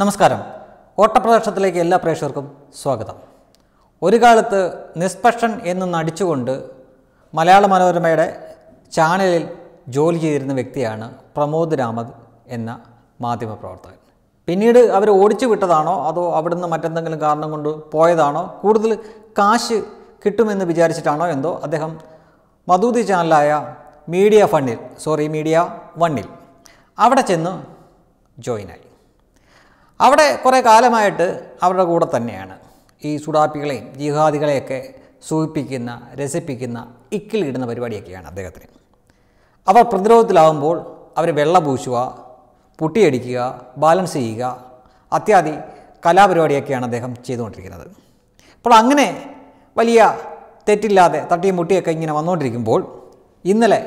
നമസ്കാരം ഓട്ടപ്രദർശനത്തിലേക്ക് എല്ലാ പ്രേക്ഷകർക്കും സ്വാഗതം ഒരു കാലത്ത് നിഷ്പക്ഷൻ എന്ന് നടിച്ചുകൊണ്ട് മലയാള മനോരമയുടെ ചാനലിൽ ജോലി ചെയ്തിരുന്ന വ്യക്തിയാണ് പ്രമോദ് രാമത് എന്ന മാധ്യമപ്രവർത്തകൻ പിന്നീട് അവർ ഓടിച്ചു വിട്ടതാണോ അതോ അവിടുന്ന് മറ്റെന്തെങ്കിലും കാരണം കൊണ്ട് പോയതാണോ കൂടുതൽ കാശ് കിട്ടുമെന്ന് വിചാരിച്ചിട്ടാണോ എന്തോ അദ്ദേഹം മധൂതി ചാനലായ മീഡിയ ഫണ്ണിൽ സോറി മീഡിയ വണ്ണിൽ അവിടെ ചെന്ന് ജോയിനായി അവിടെ കുറേ കാലമായിട്ട് അവരുടെ കൂടെ തന്നെയാണ് ഈ സുഡാപ്പികളെയും ജിഹാദികളെയൊക്കെ സൂചിപ്പിക്കുന്ന രസിപ്പിക്കുന്ന ഇക്കിലിടുന്ന പരിപാടിയൊക്കെയാണ് അദ്ദേഹത്തിന് അവർ പ്രതിരോധത്തിലാവുമ്പോൾ അവരെ വെള്ള പൂശുക പൊട്ടിയടിക്കുക ബാലൻസ് ചെയ്യുക അത്യാദി കലാപരിപാടിയൊക്കെയാണ് അദ്ദേഹം ചെയ്തുകൊണ്ടിരിക്കുന്നത് അപ്പോൾ അങ്ങനെ വലിയ തെറ്റില്ലാതെ തട്ടിയും മുട്ടിയൊക്കെ ഇങ്ങനെ വന്നുകൊണ്ടിരിക്കുമ്പോൾ ഇന്നലെ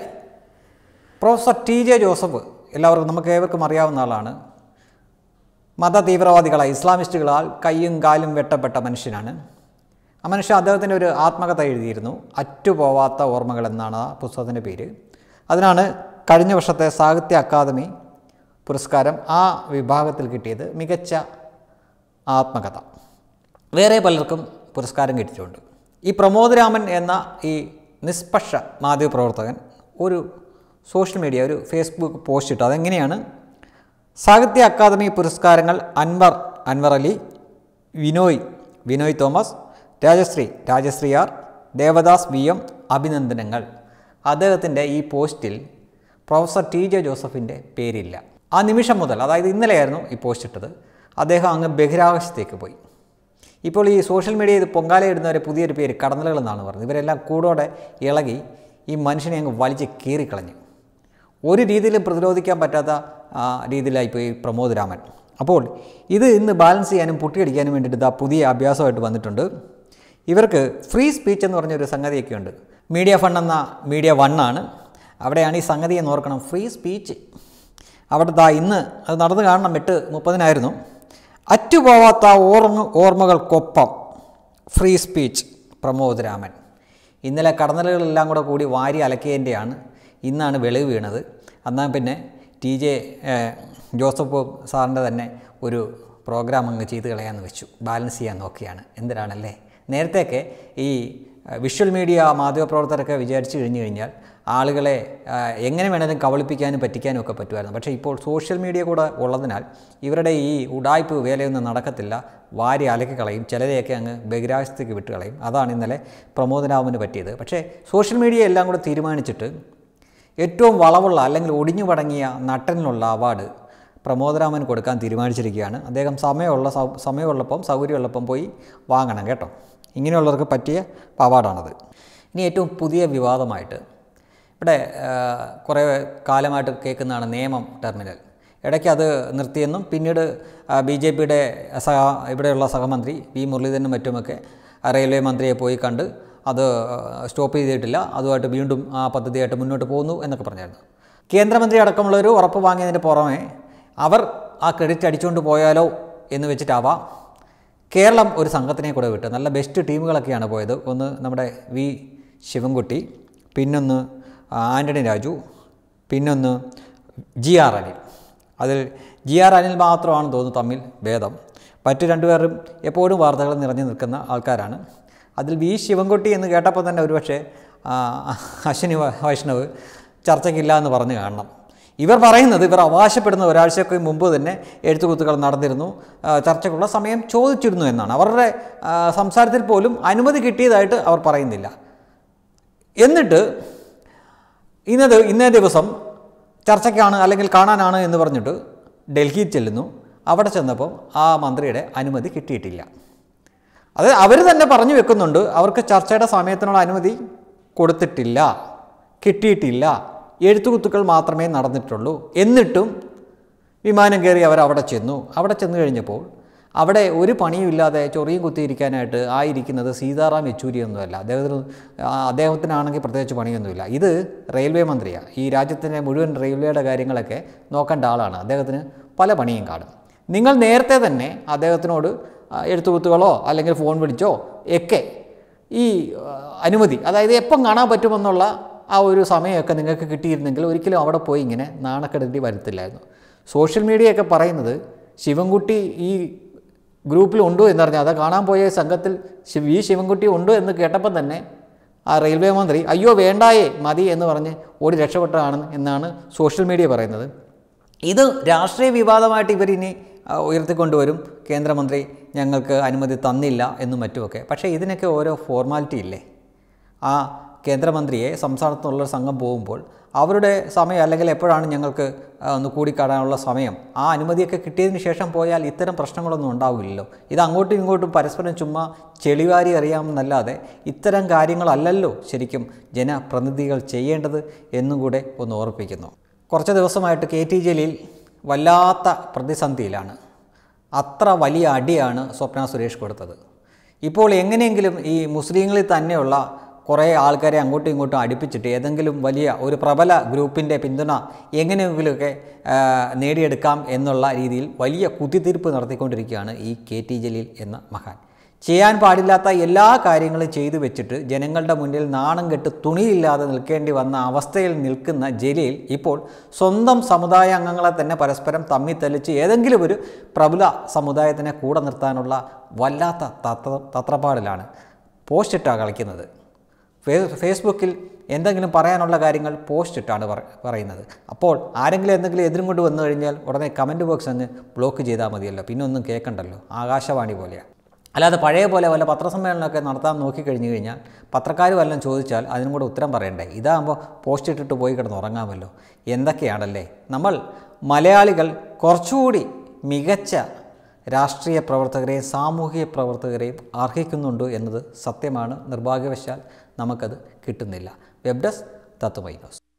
പ്രൊഫസർ ടി ജെ ജോസഫ് എല്ലാവർക്കും നമുക്ക് ഏവർക്കും അറിയാവുന്ന ആളാണ് മത തീവ്രവാദികളായ ഇസ്ലാമിസ്റ്റുകളാൽ കൈയും കാലും വെട്ടപ്പെട്ട മനുഷ്യനാണ് ആ മനുഷ്യൻ അദ്ദേഹത്തിൻ്റെ ഒരു ആത്മകഥ എഴുതിയിരുന്നു അറ്റുപോവാത്ത ഓർമ്മകൾ എന്നാണ് ആ പുസ്തകത്തിൻ്റെ പേര് അതിനാണ് കഴിഞ്ഞ വർഷത്തെ സാഹിത്യ അക്കാദമി പുരസ്കാരം ആ വിഭാഗത്തിൽ കിട്ടിയത് മികച്ച ആത്മകഥ വേറെ പലർക്കും പുരസ്കാരം കിട്ടിയിട്ടുണ്ട് ഈ പ്രമോദ് രാമൻ എന്ന ഈ നിഷ്പക്ഷ മാധ്യമപ്രവർത്തകൻ ഒരു സോഷ്യൽ മീഡിയ ഒരു ഫേസ്ബുക്ക് പോസ്റ്റ് ഇട്ടു അതെങ്ങനെയാണ് സാഹിത്യ അക്കാദമി പുരസ്കാരങ്ങൾ Anwar Anwar Ali Vinoy Vinoy Thomas Rajasree Rajasree R Devadas V M അഭിനന്ദനങ്ങൾ അദ്ദേഹത്തിൻ്റെ ഈ പോസ്റ്റിൽ പ്രൊഫസർ ടി ജെ ജോസഫിൻ്റെ പേരില്ല ആ നിമിഷം മുതൽ അതായത് ഇന്നലെയായിരുന്നു ഈ പോസ്റ്റ് ഇട്ടത് അദ്ദേഹം അങ്ങ് ബഹിരാകാശത്തേക്ക് പോയി ഇപ്പോൾ ഈ സോഷ്യൽ മീഡിയയിൽ പൊങ്കാലയിടുന്നവരെ പുതിയൊരു പേര് കടന്നലുകൾ എന്നാണ് പറഞ്ഞത് ഇവരെല്ലാം കൂടോടെ ഇളകി ഈ മനുഷ്യനെ അങ്ങ് വലിച്ച് കീറിക്കളഞ്ഞു ഒരു രീതിയിലും പ്രതിരോധിക്കാൻ പറ്റാത്ത രീതിയിലായിപ്പോയി പ്രമോദ് രാമൻ അപ്പോൾ ഇത് ഇന്ന് ബാലൻസ് ചെയ്യാനും പൊട്ടിയടിക്കാനും വേണ്ടിയിട്ട് പുതിയ അഭ്യാസമായിട്ട് വന്നിട്ടുണ്ട് ഇവർക്ക് ഫ്രീ സ്പീച്ച് എന്ന് പറഞ്ഞൊരു സംഗതിയൊക്കെ ഉണ്ട് മീഡിയ ഫണ്ട് എന്ന മീഡിയ വണ്ണാണ് അവിടെയാണ് ഈ സംഗതി എന്ന് ഓർക്കണം ഫ്രീ സ്പീച്ച് അവിടെ ദാ ഇന്ന് അത് നടന്നു കാണണം എട്ട് മുപ്പതിനായിരുന്നു അറ്റുപോവാത്ത ഓർമ്മ ഓർമ്മകൾക്കൊപ്പം ഫ്രീ സ്പീച്ച് പ്രമോദ് രാമൻ ഇന്നലെ കടന്നലുകളെല്ലാം കൂടെ കൂടി വാരി അലക്കിയതിൻ്റെയാണ് ഇന്നാണ് വെളിവ് വീണത് എന്നാൽ പിന്നെ ടി ജെ ജോസഫ് സാറിൻ്റെ തന്നെ ഒരു പ്രോഗ്രാം അങ്ങ് ചെയ്ത് കളയാമെന്ന് വെച്ചു ബാലൻസ് ചെയ്യാൻ നോക്കിയാണ് എന്തിനാണല്ലേ നേരത്തെയൊക്കെ ഈ വിഷ്വൽ മീഡിയ മാധ്യമപ്രവർത്തകരൊക്കെ വിചാരിച്ചു കഴിഞ്ഞു കഴിഞ്ഞാൽ ആളുകളെ എങ്ങനെ വേണേലും കവളിപ്പിക്കാനും പറ്റിക്കാനും ഒക്കെ പറ്റുമായിരുന്നു പക്ഷേ ഇപ്പോൾ സോഷ്യൽ മീഡിയ കൂടെ ഉള്ളതിനാൽ ഇവരുടെ ഈ ഉടായ്പ് വേലയൊന്നും നടക്കത്തില്ല വാരി അലക്കി കളയും ചിലരെയൊക്കെ അങ്ങ് ബഹിരാകാശത്തേക്ക് വിട്ട് കളയും അതാണ് ഇന്നലെ പ്രമോദനാവിന് പറ്റിയത് പക്ഷേ സോഷ്യൽ മീഡിയ എല്ലാം കൂടെ തീരുമാനിച്ചിട്ട് ഏറ്റവും വളവുള്ള അല്ലെങ്കിൽ ഒടിഞ്ഞു പടങ്ങിയ നട്ടനിലുള്ള അവാർഡ് പ്രമോദരാമൻ കൊടുക്കാൻ തീരുമാനിച്ചിരിക്കുകയാണ് അദ്ദേഹം സമയമുള്ള സമയമുള്ളപ്പം സൗകര്യമുള്ളപ്പം പോയി വാങ്ങണം കേട്ടോ ഇങ്ങനെയുള്ളവർക്ക് പറ്റിയ അവാർഡാണത് ഇനി ഏറ്റവും പുതിയ വിവാദമായിട്ട് ഇവിടെ കുറേ കാലമായിട്ട് കേൾക്കുന്നതാണ് നിയമം ടെർമിനൽ ഇടയ്ക്ക് അത് നിർത്തിയെന്നും പിന്നീട് ബി ജെ പിയുടെ സഹ ഇവിടെയുള്ള സഹമന്ത്രി വി മുരളീധരനും മറ്റുമൊക്കെ റെയിൽവേ മന്ത്രിയെ പോയി കണ്ട് അത് സ്റ്റോപ്പ് ചെയ്തിട്ടില്ല അതുമായിട്ട് വീണ്ടും ആ പദ്ധതിയായിട്ട് മുന്നോട്ട് പോകുന്നു എന്നൊക്കെ പറഞ്ഞായിരുന്നു കേന്ദ്രമന്ത്രി അടക്കമുള്ളവർ ഉറപ്പ് വാങ്ങിയതിന് പുറമെ അവർ ആ ക്രെഡിറ്റ് അടിച്ചുകൊണ്ട് പോയാലോ എന്ന് വെച്ചിട്ടാവാം കേരളം ഒരു സംഘത്തിനെ കൂടെ വിട്ട് നല്ല ബെസ്റ്റ് ടീമുകളൊക്കെയാണ് പോയത് ഒന്ന് നമ്മുടെ വി ശിവൻകുട്ടി പിന്നൊന്ന് ആൻ്റണി രാജു പിന്നൊന്ന് ജി ആർ അനിൽ അതിൽ ജി ആർ അനിൽ മാത്രമാണ് തോന്നുന്നു തമ്മിൽ ഭേദം മറ്റു രണ്ടുപേരും എപ്പോഴും വാർത്തകൾ നിറഞ്ഞു നിൽക്കുന്ന ആൾക്കാരാണ് അതിൽ വി ശിവൻകുട്ടി എന്ന് കേട്ടപ്പോൾ തന്നെ ഒരുപക്ഷെ അശ്വിനി വൈഷ്ണവ് ചർച്ചയ്ക്കില്ല എന്ന് പറഞ്ഞു കാണണം ഇവർ പറയുന്നത് ഇവർ അവകാശപ്പെടുന്ന ഒരാഴ്ചയ്ക്ക് മുമ്പ് തന്നെ എഴുത്തുകുത്തുകൾ നടന്നിരുന്നു ചർച്ചയ്ക്കുള്ള സമയം ചോദിച്ചിരുന്നു എന്നാണ് അവരുടെ സംസാരത്തിൽ പോലും അനുമതി കിട്ടിയതായിട്ട് അവർ പറയുന്നില്ല എന്നിട്ട് ഇന്നത് ഇന്നേ ദിവസം ചർച്ചയ്ക്കാണ് അല്ലെങ്കിൽ കാണാനാണ് എന്ന് പറഞ്ഞിട്ട് ഡൽഹിയിൽ ചെല്ലുന്നു അവിടെ ചെന്നപ്പോൾ ആ മന്ത്രിയുടെ അനുമതി കിട്ടിയിട്ടില്ല അത് അവർ തന്നെ പറഞ്ഞു വെക്കുന്നുണ്ട് അവർക്ക് ചർച്ചയുടെ സമയത്തിനുള്ള അനുമതി കൊടുത്തിട്ടില്ല കിട്ടിയിട്ടില്ല എഴുത്തുകുത്തുക്കൾ മാത്രമേ നടന്നിട്ടുള്ളൂ എന്നിട്ടും വിമാനം കയറി അവർ അവിടെ ചെന്നു അവിടെ ചെന്നു കഴിഞ്ഞപ്പോൾ അവിടെ ഒരു പണിയുമില്ലാതെ ചൊറിയും കുത്തിയിരിക്കാനായിട്ട് ആയിരിക്കുന്നത് സീതാറാം യെച്ചൂരിയൊന്നുമല്ല അദ്ദേഹത്തിന് അദ്ദേഹത്തിനാണെങ്കിൽ പ്രത്യേകിച്ച് പണിയൊന്നുമില്ല ഇത് റെയിൽവേ മന്ത്രിയാണ് ഈ രാജ്യത്തിൻ്റെ മുഴുവൻ റെയിൽവേയുടെ കാര്യങ്ങളൊക്കെ നോക്കേണ്ട ആളാണ് അദ്ദേഹത്തിന് പല പണിയും കാണും നിങ്ങൾ നേരത്തെ തന്നെ അദ്ദേഹത്തിനോട് എഴുത്തുകുത്തുകളോ അല്ലെങ്കിൽ ഫോൺ വിളിച്ചോ ഒക്കെ ഈ അനുമതി അതായത് എപ്പം കാണാൻ പറ്റുമെന്നുള്ള ആ ഒരു സമയമൊക്കെ നിങ്ങൾക്ക് കിട്ടിയിരുന്നെങ്കിൽ ഒരിക്കലും അവിടെ പോയി ഇങ്ങനെ നാണക്കെടുത്തി വരത്തില്ലായിരുന്നു സോഷ്യൽ മീഡിയയൊക്കെ പറയുന്നത് ശിവൻകുട്ടി ഈ ഗ്രൂപ്പിൽ ഉണ്ടോ എന്നറിഞ്ഞാൽ അത് കാണാൻ പോയ സംഘത്തിൽ ഈ ശിവൻകുട്ടി ഉണ്ടോ എന്ന് കേട്ടപ്പം തന്നെ ആ റെയിൽവേ മന്ത്രി അയ്യോ വേണ്ടായേ മതി എന്ന് പറഞ്ഞ് ഓടി രക്ഷപ്പെട്ടതാണ് എന്നാണ് സോഷ്യൽ മീഡിയ പറയുന്നത് ഇത് രാഷ്ട്രീയ വിവാദമായിട്ട് ഇവരിനി ഉയർത്തിക്കൊണ്ടുവരും കേന്ദ്രമന്ത്രി ഞങ്ങൾക്ക് അനുമതി തന്നില്ല എന്നും മറ്റുമൊക്കെ പക്ഷേ ഇതിനൊക്കെ ഓരോ ഫോർമാലിറ്റി ഇല്ലേ ആ കേന്ദ്രമന്ത്രിയെ സംസ്ഥാനത്തുള്ള സംഘം പോകുമ്പോൾ അവരുടെ സമയം അല്ലെങ്കിൽ എപ്പോഴാണ് ഞങ്ങൾക്ക് ഒന്ന് കൂടിക്കാടാനുള്ള സമയം ആ അനുമതിയൊക്കെ കിട്ടിയതിന് ശേഷം പോയാൽ ഇത്തരം പ്രശ്നങ്ങളൊന്നും ഉണ്ടാവില്ലല്ലോ ഇത് അങ്ങോട്ടും ഇങ്ങോട്ടും പരസ്പരം ചുമ്മാ ചെളിവാരി അറിയാമെന്നല്ലാതെ ഇത്തരം കാര്യങ്ങളല്ലല്ലോ ശരിക്കും ജനപ്രതിനിധികൾ ചെയ്യേണ്ടത് എന്നും കൂടെ ഒന്ന് ഓർപ്പിക്കുന്നു കുറച്ച് ദിവസമായിട്ട് കെ ടി ജലീൽ വല്ലാത്ത പ്രതിസന്ധിയിലാണ് അത്ര വലിയ അടിയാണ് സ്വപ്ന സുരേഷ് കൊടുത്തത് ഇപ്പോൾ എങ്ങനെയെങ്കിലും ഈ മുസ്ലിങ്ങളിൽ തന്നെയുള്ള കുറേ ആൾക്കാരെ അങ്ങോട്ടും ഇങ്ങോട്ടും അടുപ്പിച്ചിട്ട് ഏതെങ്കിലും വലിയ ഒരു പ്രബല ഗ്രൂപ്പിൻ്റെ പിന്തുണ എങ്ങനെയെങ്കിലുമൊക്കെ നേടിയെടുക്കാം എന്നുള്ള രീതിയിൽ വലിയ കുത്തിത്തീർപ്പ് നടത്തിക്കൊണ്ടിരിക്കുകയാണ് ഈ കെ ടി ജലീൽ എന്ന മഹാൻ ചെയ്യാൻ പാടില്ലാത്ത എല്ലാ കാര്യങ്ങളും ചെയ്തു വെച്ചിട്ട് ജനങ്ങളുടെ മുന്നിൽ നാണം കെട്ട് തുണിയില്ലാതെ നിൽക്കേണ്ടി വന്ന അവസ്ഥയിൽ നിൽക്കുന്ന ജലീൽ ഇപ്പോൾ സ്വന്തം സമുദായ അംഗങ്ങളെ തന്നെ പരസ്പരം തമ്മി തെളിച്ച് ഏതെങ്കിലും ഒരു പ്രബല സമുദായത്തിനെ കൂടെ നിർത്താനുള്ള വല്ലാത്ത തത്ര തത്രപ്പാടിലാണ് പോസ്റ്റ് ഇട്ടാണ് കളിക്കുന്നത് ഫേസ്ബുക്കിൽ എന്തെങ്കിലും പറയാനുള്ള കാര്യങ്ങൾ പോസ്റ്റ് ഇട്ടാണ് പറയുന്നത് അപ്പോൾ ആരെങ്കിലും എന്തെങ്കിലും എതിരും കൊണ്ട് വന്നു കഴിഞ്ഞാൽ ഉടനെ കമൻറ്റ് ബോക്സ് അങ്ങ് ബ്ലോക്ക് ചെയ്താൽ മതിയല്ലോ പിന്നെ ഒന്നും കേൾക്കണ്ടല്ലോ ആകാശവാണി പോലെയാണ് അല്ലാതെ പഴയ പോലെ വല്ല പത്രസമ്മേളനമൊക്കെ നടത്താൻ നോക്കിക്കഴിഞ്ഞു കഴിഞ്ഞാൽ പത്രക്കാർ വല്ലതും ചോദിച്ചാൽ അതിനും കൂടെ ഉത്തരം പറയണ്ടേ ഇതാകുമ്പോൾ പോസ്റ്റ് ഇട്ടിട്ട് പോയി കിടന്ന് ഉറങ്ങാമല്ലോ എന്തൊക്കെയാണല്ലേ നമ്മൾ മലയാളികൾ കുറച്ചുകൂടി മികച്ച രാഷ്ട്രീയ പ്രവർത്തകരെയും സാമൂഹിക പ്രവർത്തകരെയും അർഹിക്കുന്നുണ്ട് എന്നത് സത്യമാണ് നിർഭാഗ്യവശാൽ നമുക്കത് കിട്ടുന്നില്ല വെബ് ഡെസ്ക് തത്വമൈ ന്യൂസ്